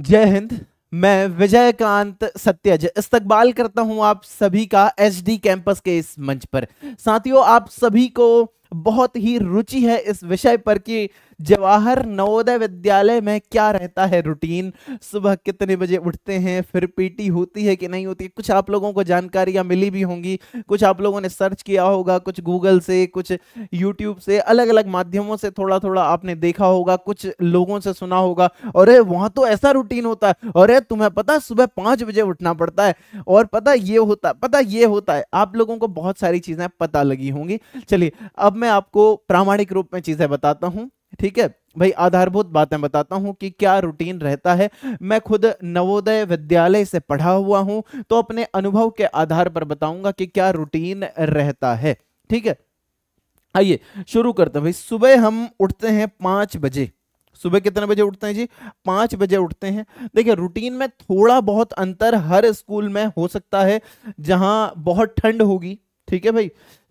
जय हिंद मैं विजयकांत सत्यज इस्तकबाल करता हूं आप सभी का एचडी कैंपस के इस मंच पर साथियों आप सभी को बहुत ही रुचि है इस विषय पर कि जवाहर नवोदय विद्यालय में क्या रहता है रूटीन सुबह कितने बजे उठते हैं फिर पीटी होती है कि नहीं होती है कुछ आप लोगों को जानकारियां मिली भी होंगी कुछ आप लोगों ने सर्च किया होगा कुछ गूगल से कुछ यूट्यूब से अलग अलग माध्यमों से थोड़ा थोड़ा आपने देखा होगा कुछ लोगों से सुना होगा अरे वहां तो ऐसा रूटीन होता है अरे तुम्हें पता सुबह पांच बजे उठना पड़ता है और पता ये होता पता ये होता है आप लोगों को बहुत सारी चीजें पता लगी होंगी चलिए अब मैं आपको प्रामाणिक रूप में चीजें बताता हूँ ठीक है भाई आधारभूत बातें बताता हूं कि क्या रूटीन रहता है मैं खुद नवोदय विद्यालय से पढ़ा हुआ हूं तो अपने अनुभव के आधार पर बताऊंगा कि क्या रूटीन रहता है ठीक है आइए शुरू करते हैं भाई सुबह हम उठते हैं पांच बजे सुबह कितने बजे उठते हैं जी पांच बजे उठते हैं देखिए रूटीन में थोड़ा बहुत अंतर हर स्कूल में हो सकता है जहां बहुत ठंड होगी ठीक है भाई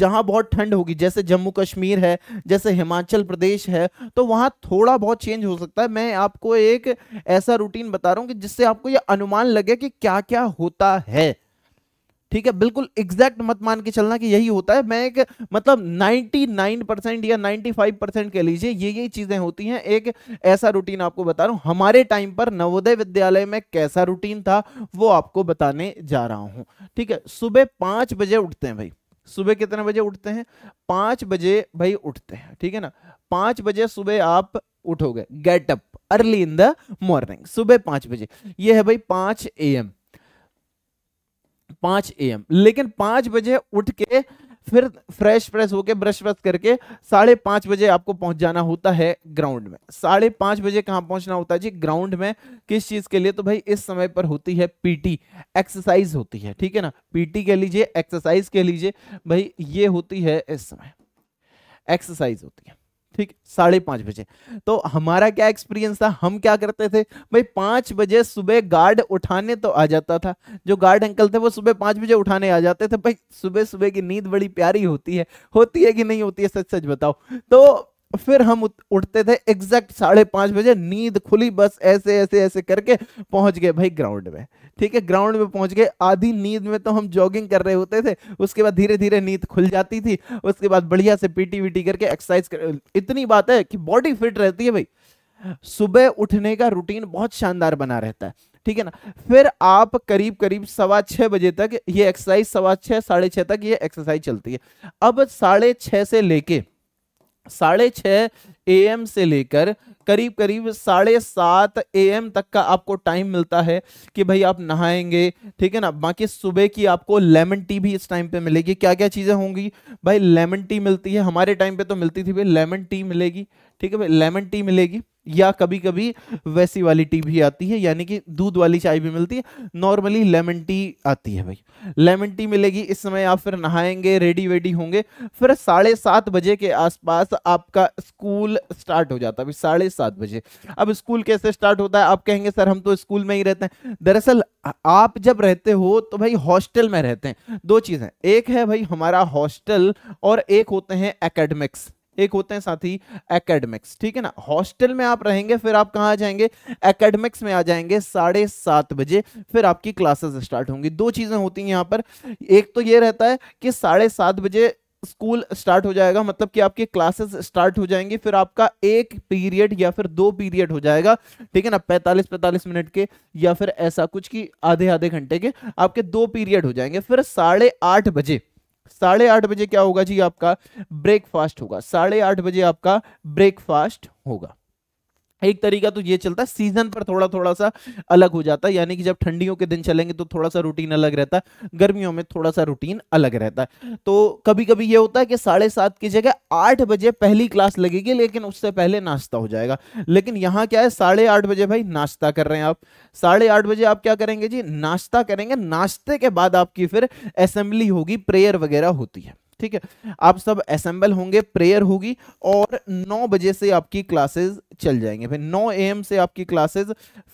जहां बहुत ठंड होगी जैसे जम्मू कश्मीर है जैसे हिमाचल प्रदेश है तो वहां थोड़ा बहुत चेंज हो सकता है मैं आपको एक ऐसा रूटीन बता रहा हूँ कि जिससे आपको ये अनुमान लगे कि क्या क्या होता है ठीक है बिल्कुल एग्जैक्ट मत मान के चलना कि यही होता है मैं एक मतलब 99 परसेंट या 95 परसेंट कह लीजिए ये यही चीज़ें होती हैं एक ऐसा रूटीन आपको बता रहा हूं हमारे टाइम पर नवोदय विद्यालय में कैसा रूटीन था वो आपको बताने जा रहा हूं ठीक है सुबह पांच बजे उठते हैं भाई सुबह कितने बजे उठते हैं पांच बजे भाई उठते हैं ठीक है ना पांच बजे सुबह आप उठोगे get up early in the morning सुबह पांच बजे ये है भाई पांच ए एम पांच ए एम लेकिन पांच बजे उठ के फिर फ्रेश फ्रेश होके ब्रश व्रश करके साढ़े पांच बजे आपको पहुंच जाना होता है ग्राउंड में साढ़े पांच बजे कहां पहुंचना होता है जी ग्राउंड में किस चीज़ के लिए तो भाई इस समय पर होती है पीटी एक्सरसाइज होती है ठीक है ना पीटी कह लीजिए एक्सरसाइज कह लीजिए भाई ये होती है इस समय एक्सरसाइज होती है ठीक साढ़े पांच बजे तो हमारा क्या एक्सपीरियंस था हम क्या करते थे भाई पांच बजे सुबह गार्ड उठाने तो आ जाता था जो गार्ड अंकल थे वो सुबह पांच बजे उठाने आ जाते थे भाई सुबह सुबह की नींद बड़ी प्यारी होती है होती है कि नहीं होती है सच सच बताओ तो फिर हम उठते थे एग्जैक्ट साढ़े पांच बजे नींद खुली बस ऐसे ऐसे ऐसे करके पहुंच गए भाई ग्राउंड में ठीक है ग्राउंड में पहुंच गए आधी नींद में तो हम जॉगिंग कर रहे होते थे उसके बाद धीरे धीरे नींद खुल जाती थी उसके बाद बढ़िया से पीटी वीटी करके एक्सरसाइज कर इतनी बात है कि बॉडी फिट रहती है भाई सुबह उठने का रूटीन बहुत शानदार बना रहता है ठीक है ना फिर आप करीब करीब सवा छः बजे तक ये एक्सरसाइज सवा छः साढ़े छः तक ये एक्सरसाइज चलती है अब साढ़े छः से लेके साढ़े छः एम से लेकर करीब करीब साढ़े सात ए एम तक का आपको टाइम मिलता है कि भाई आप नहाएंगे ठीक है ना बाकी सुबह की आपको लेमन टी भी इस टाइम पे मिलेगी क्या क्या चीज़ें होंगी भाई लेमन टी मिलती है हमारे टाइम पे तो मिलती थी भाई लेमन टी मिलेगी ठीक है भाई लेमन टी मिलेगी या कभी कभी वैसी वाली टी भी आती है यानी कि दूध वाली चाय भी मिलती है नॉर्मली लेमन टी आती है भाई लेमन टी मिलेगी इस समय आप फिर नहाएंगे रेडी वेडी होंगे फिर साढ़े सात बजे के आसपास आपका स्कूल स्टार्ट हो जाता है साढ़े सात बजे अब स्कूल कैसे स्टार्ट होता है आप कहेंगे सर हम तो स्कूल में ही रहते हैं दरअसल आप जब रहते हो तो भाई हॉस्टल में रहते हैं दो चीज़ें एक है भाई हमारा हॉस्टल और एक होते हैं एकेडमिक्स एक होते हैं साथी एकेडमिक्स ठीक है ना हॉस्टल में आप रहेंगे फिर आप कहाँ आ जाएंगे एकेडमिक्स में आ जाएंगे साढ़े सात बजे फिर आपकी क्लासेस स्टार्ट होंगी दो चीज़ें होती हैं यहाँ पर एक तो ये रहता है कि साढ़े सात बजे स्कूल स्टार्ट हो जाएगा मतलब कि आपकी क्लासेस स्टार्ट हो जाएंगी फिर आपका एक पीरियड या फिर दो पीरियड हो जाएगा ठीक है ना 45 45 मिनट के या फिर ऐसा कुछ कि आधे आधे घंटे के आपके दो पीरियड हो जाएंगे फिर साढ़े आठ बजे साढ़े आठ बजे क्या होगा जी आपका ब्रेकफास्ट होगा साढ़े आठ बजे आपका ब्रेकफास्ट होगा एक तरीका तो ये चलता है सीजन पर थोड़ा थोड़ा सा अलग हो जाता है यानी कि जब ठंडियों के दिन चलेंगे तो थोड़ा सा रूटीन अलग रहता है गर्मियों में थोड़ा सा रूटीन अलग रहता है तो कभी कभी ये होता है कि साढ़े सात की जगह आठ बजे पहली क्लास लगेगी लेकिन उससे पहले नाश्ता हो जाएगा लेकिन यहाँ क्या है साढ़े आठ बजे भाई नाश्ता कर रहे हैं आप साढ़े आठ बजे आप क्या करेंगे जी नाश्ता करेंगे नाश्ते के बाद आपकी फिर असेंबली होगी प्रेयर वगैरह होती है ठीक है आप सब असेंबल होंगे प्रेयर होगी और 9 बजे से आपकी क्लासेस चल जाएंगे फिर 9 एम से आपकी क्लासेस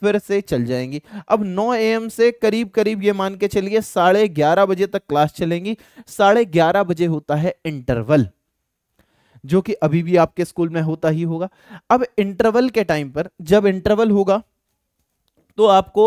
फिर से चल जाएंगी अब 9 एम से करीब करीब ये मान के चलिए साढ़े ग्यारह बजे तक क्लास चलेंगी साढ़े ग्यारह बजे होता है इंटरवल जो कि अभी भी आपके स्कूल में होता ही होगा अब इंटरवल के टाइम पर जब इंटरवल होगा तो आपको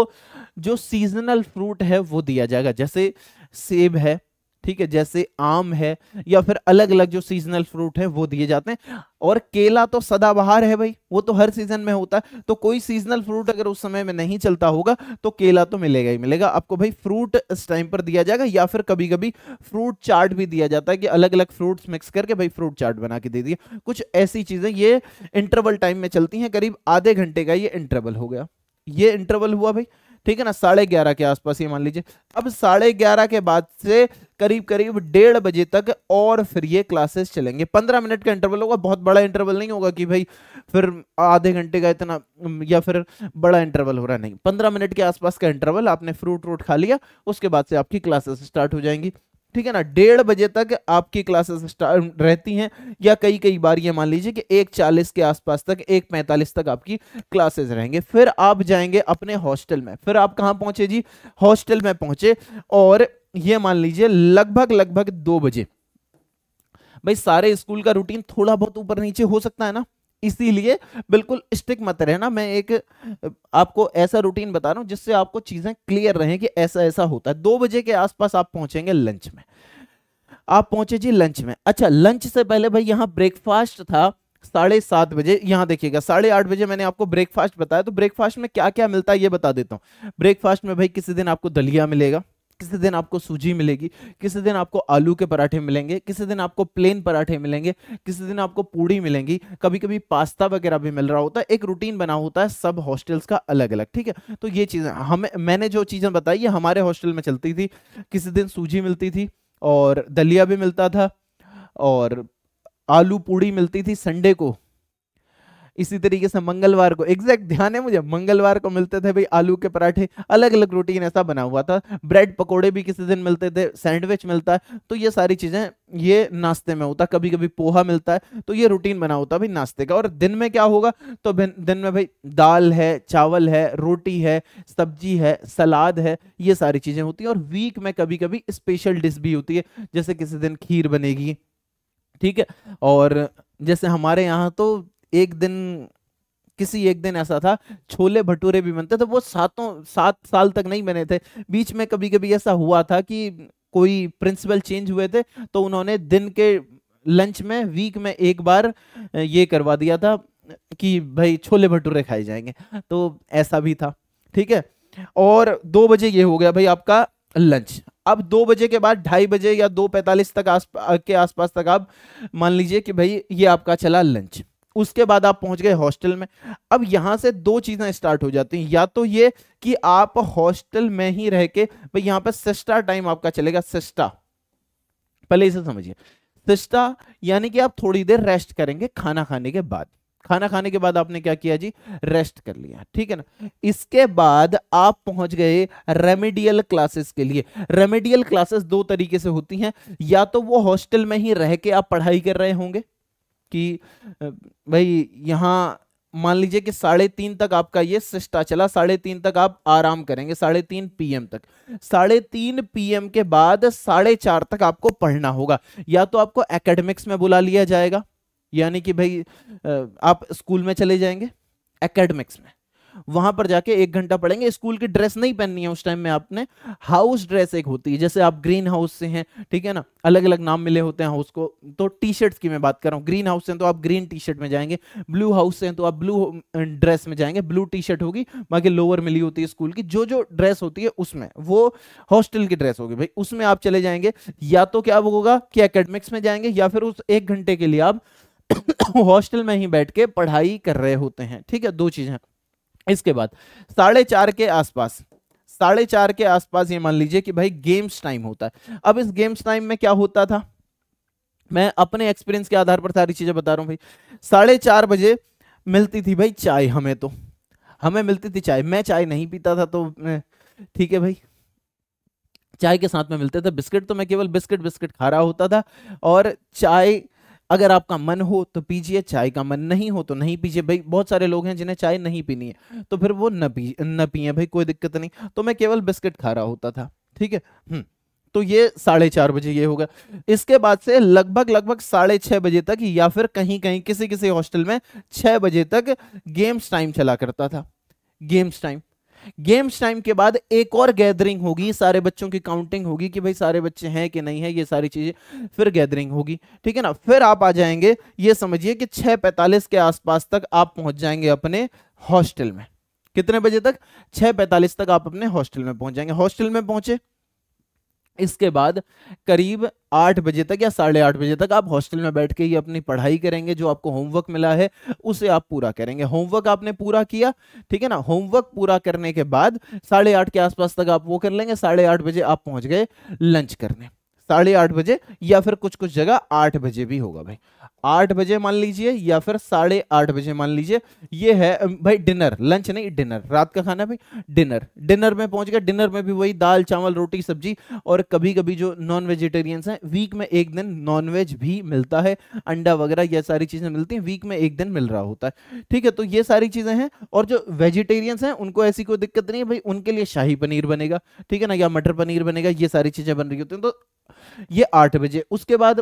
जो सीजनल फ्रूट है वो दिया जाएगा जैसे सेब है ठीक है जैसे आम है या फिर अलग अलग जो सीजनल फ्रूट है वो दिए जाते हैं और केला तो सदाबहार है भाई वो तो हर सीजन में होता है तो कोई सीजनल फ्रूट अगर उस समय में नहीं चलता होगा तो केला तो मिलेगा ही मिलेगा आपको भाई फ्रूट इस टाइम पर दिया जाएगा या फिर कभी कभी फ्रूट चाट भी दिया जाता है कि अलग अलग फ्रूट्स मिक्स करके भाई फ्रूट चाट बना के दे दिए कुछ ऐसी चीजें ये इंटरवल टाइम में चलती हैं करीब आधे घंटे का ये इंटरवल हो गया ये इंटरवल हुआ भाई ठीक है ना साढ़े ग्यारह के आसपास ये मान लीजिए अब साढ़े ग्यारह के बाद से करीब करीब डेढ़ बजे तक और फिर ये क्लासेस चलेंगे पंद्रह मिनट का इंटरवल होगा बहुत बड़ा इंटरवल नहीं होगा कि भाई फिर आधे घंटे का इतना या फिर बड़ा इंटरवल हो रहा नहीं पंद्रह मिनट के आसपास का इंटरवल आपने फ्रूट व्रूट खा लिया उसके बाद से आपकी क्लासेस स्टार्ट हो जाएंगी ठीक है ना डेढ़ बजे तक आपकी क्लासेस स्टार्ट रहती हैं या कई कई बार ये मान लीजिए कि एक चालीस के आसपास तक एक पैंतालीस तक आपकी क्लासेस रहेंगे फिर आप जाएंगे अपने हॉस्टल में फिर आप कहाँ पहुँचे जी हॉस्टल में पहुँचे और ये मान लीजिए लगभग लगभग दो बजे भाई सारे स्कूल का रूटीन थोड़ा बहुत ऊपर नीचे हो सकता है ना इसीलिए बिल्कुल स्टिक मत रहना मैं एक आपको ऐसा रूटीन बता रहा हूं जिससे आपको चीज़ें क्लियर रहें कि ऐसा ऐसा होता है दो बजे के आसपास आप पहुंचेंगे लंच में आप पहुंचे जी लंच में अच्छा लंच से पहले भाई यहां ब्रेकफास्ट था साढ़े सात बजे यहां देखिएगा साढ़े आठ बजे मैंने आपको ब्रेकफास्ट बताया तो ब्रेकफास्ट में क्या क्या मिलता है ये बता देता हूँ ब्रेकफास्ट में भाई किसी दिन आपको दलिया मिलेगा किसी दिन आपको सूजी मिलेगी किसी दिन आपको आलू के पराठे मिलेंगे किसी दिन आपको प्लेन पराठे मिलेंगे किसी दिन आपको पूड़ी मिलेंगी कभी कभी पास्ता वगैरह भी मिल रहा होता है एक रूटीन बना होता है सब हॉस्टल्स का अलग अलग ठीक है तो ये चीज़ें हमें मैंने जो चीज़ें बताई ये हमारे हॉस्टल में चलती थी किसी दिन सूजी मिलती थी और दलिया भी मिलता था और आलू पूड़ी मिलती थी संडे को इसी तरीके से मंगलवार को एग्जैक्ट ध्यान है मुझे मंगलवार को मिलते थे भाई आलू के पराठे अलग अलग रूटीन ऐसा बना हुआ था ब्रेड पकौड़े भी किसी दिन मिलते थे सैंडविच मिलता है तो ये सारी चीज़ें ये नाश्ते में होता कभी कभी पोहा मिलता है तो ये रूटीन बना होता भाई नाश्ते का और दिन में क्या होगा तो दिन में भाई दाल है चावल है रोटी है सब्जी है सलाद है ये सारी चीज़ें होती है और वीक में कभी कभी स्पेशल डिश भी होती है जैसे किसी दिन खीर बनेगी ठीक है और जैसे हमारे यहाँ तो एक दिन किसी एक दिन ऐसा था छोले भटूरे भी बनते थे वो सातों सात साल तक नहीं बने थे बीच में कभी कभी ऐसा हुआ था कि कोई प्रिंसिपल चेंज हुए थे तो उन्होंने दिन के लंच में वीक में एक बार ये करवा दिया था कि भाई छोले भटूरे खाए जाएंगे तो ऐसा भी था ठीक है और दो बजे ये हो गया भाई आपका लंच अब दो बजे के बाद ढाई बजे या दो पैंतालीस तक आस के आसपास तक आप मान लीजिए कि भाई ये आपका चला लंच उसके बाद आप पहुंच गए हॉस्टल में अब यहां से दो चीज़ें स्टार्ट हो जाती हैं या तो ये कि आप हॉस्टल में ही रह के भाई यहां पर सिस्टा टाइम आपका चलेगा सिस्टा पहले इसे समझिए सिस्टा यानी कि आप थोड़ी देर रेस्ट करेंगे खाना खाने के बाद खाना खाने के बाद आपने क्या किया जी रेस्ट कर लिया ठीक है ना इसके बाद आप पहुंच गए रेमेडियल क्लासेस के लिए रेमेडियल क्लासेस दो तरीके से होती हैं या तो वो हॉस्टल में ही रह के आप पढ़ाई कर रहे होंगे कि भाई यहाँ मान लीजिए कि साढ़े तीन तक आपका ये सिस्टा चला साढ़े तीन तक आप आराम करेंगे साढ़े तीन पीएम तक साढ़े तीन पीएम के बाद साढ़े चार तक आपको पढ़ना होगा या तो आपको एकेडमिक्स में बुला लिया जाएगा यानी कि भाई आप स्कूल में चले जाएंगे एकेडमिक्स में वहां पर जाके एक घंटा पढ़ेंगे स्कूल की ड्रेस नहीं पहननी है उस टाइम में आपने हाउस ड्रेस एक होती है जैसे आप ग्रीन हाउस से हैं ठीक है ना अलग अलग नाम मिले होते हैं हाउस को तो टी शर्ट्स की मैं बात कर रहा हूँ ग्रीन हाउस से तो आप ग्रीन टी शर्ट में जाएंगे ब्लू हाउस से तो आप ब्लू ड्रेस में जाएंगे ब्लू टी शर्ट होगी बाकी लोअर मिली होती है स्कूल की जो जो ड्रेस होती है उसमें वो हॉस्टल की ड्रेस होगी भाई उसमें आप चले जाएंगे या तो क्या होगा कि अकेडमिक्स में जाएंगे या फिर उस एक घंटे के लिए आप हॉस्टल में ही बैठ के पढ़ाई कर रहे होते हैं ठीक है दो चीजें इसके बाद साढ़े चार के आसपास साढ़े चार के आसपास ये मान लीजिए कि भाई गेम्स टाइम होता है अब इस गेम्स टाइम में क्या होता था मैं अपने एक्सपीरियंस के आधार पर सारी चीजें बता रहा हूँ भाई साढ़े चार बजे मिलती थी भाई चाय हमें तो हमें मिलती थी चाय मैं चाय नहीं पीता था तो ठीक है भाई चाय के साथ में मिलते थे बिस्किट तो मैं केवल बिस्किट बिस्किट खा रहा होता था और चाय अगर आपका मन हो तो पीजिए चाय का मन नहीं हो तो नहीं पीजिए भाई बहुत सारे लोग हैं जिन्हें चाय नहीं पीनी है तो फिर वो न पी न पिए भाई कोई दिक्कत नहीं तो मैं केवल बिस्किट खा रहा होता था ठीक है हम्म, तो ये साढ़े चार बजे ये होगा इसके बाद से लगभग लगभग साढ़े छः बजे तक या फिर कहीं कहीं किसी किसी हॉस्टल में छः बजे तक गेम्स टाइम चला करता था गेम्स टाइम गेम्स टाइम के बाद एक और गैदरिंग होगी सारे बच्चों की काउंटिंग होगी कि भाई सारे बच्चे हैं कि नहीं है ये सारी चीज़ें फिर गैदरिंग होगी ठीक है ना फिर आप आ जाएंगे ये समझिए कि छह पैंतालीस के आसपास तक आप पहुंच जाएंगे अपने हॉस्टल में कितने बजे तक छह पैंतालीस तक आप अपने हॉस्टल में पहुंच जाएंगे हॉस्टल में पहुंचे इसके बाद करीब आठ बजे तक या साढ़े आठ बजे तक आप हॉस्टल में बैठ के ही अपनी पढ़ाई करेंगे जो आपको होमवर्क मिला है उसे आप पूरा करेंगे होमवर्क आपने पूरा किया ठीक है ना होमवर्क पूरा करने के बाद साढ़े आठ के आसपास तक आप वो कर लेंगे साढ़े आठ बजे आप पहुंच गए लंच करने साढ़े आठ बजे या फिर कुछ कुछ जगह आठ बजे भी होगा भाई आठ बजे मान लीजिए या फिर साढ़े आठ बजे मान लीजिए ये है भाई डिनर लंच नहीं डिनर रात का खाना भाई डिनर डिनर में पहुंच गया डिनर में भी वही दाल चावल रोटी सब्जी और कभी कभी जो नॉन वेजिटेरियंस हैं वीक में एक दिन नॉन वेज भी मिलता है अंडा वगैरह यह सारी चीज़ें मिलती हैं वीक में एक दिन मिल रहा होता है ठीक है तो ये सारी चीज़ें हैं और जो वेजिटेरियंस हैं उनको ऐसी कोई दिक्कत नहीं है भाई उनके लिए शाही पनीर बनेगा ठीक है ना या मटर पनीर बनेगा ये सारी चीज़ें बन रही होती हैं तो ये आठ बजे उसके बाद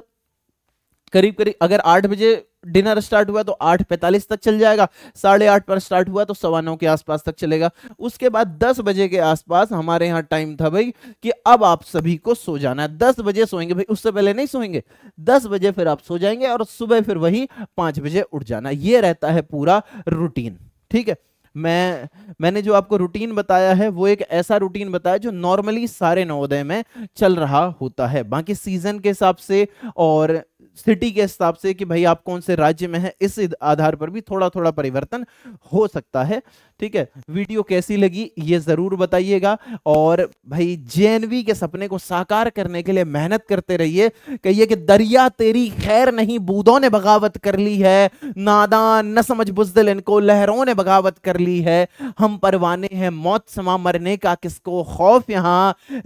करीब करीब अगर आठ बजे डिनर स्टार्ट हुआ तो आठ पैंतालीस तक चल जाएगा साढ़े आठ पर स्टार्ट हुआ तो सवा नौ के आसपास तक चलेगा उसके बाद दस बजे के आसपास हमारे यहाँ टाइम था भाई कि अब आप सभी को सो जाना है दस बजे सोएंगे भाई उससे पहले नहीं सोएंगे दस बजे फिर आप सो जाएंगे और सुबह फिर वही पांच बजे उठ जाना ये रहता है पूरा रूटीन ठीक है मैं मैंने जो आपको रूटीन बताया है वो एक ऐसा रूटीन बताया जो नॉर्मली सारे नवोदय में चल रहा होता है बाकी सीजन के हिसाब से और सिटी के हिसाब से कि भाई आप कौन से राज्य में हैं इस आधार पर भी थोड़ा थोड़ा परिवर्तन हो सकता है ठीक है वीडियो कैसी लगी ये जरूर बताइएगा और भाई जेएनवी के सपने को साकार करने के लिए मेहनत करते रहिए कहिए कि दरिया तेरी खैर नहीं बूदों ने बगावत कर ली है नादान न समझ बुजदल इनको लहरों ने बगावत कर ली है हम परवाने हैं मौत समा मरने का किसको खौफ यहां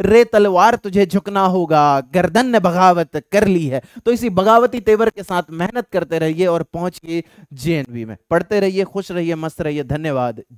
रे तलवार तुझे झुकना होगा गर्दन ने बगावत कर ली है तो इसी बगावती तेवर के साथ मेहनत करते रहिए और पहुंचिए जेएनवी में पढ़ते रहिए खुश रहिए मस्त रहिए धन्यवाद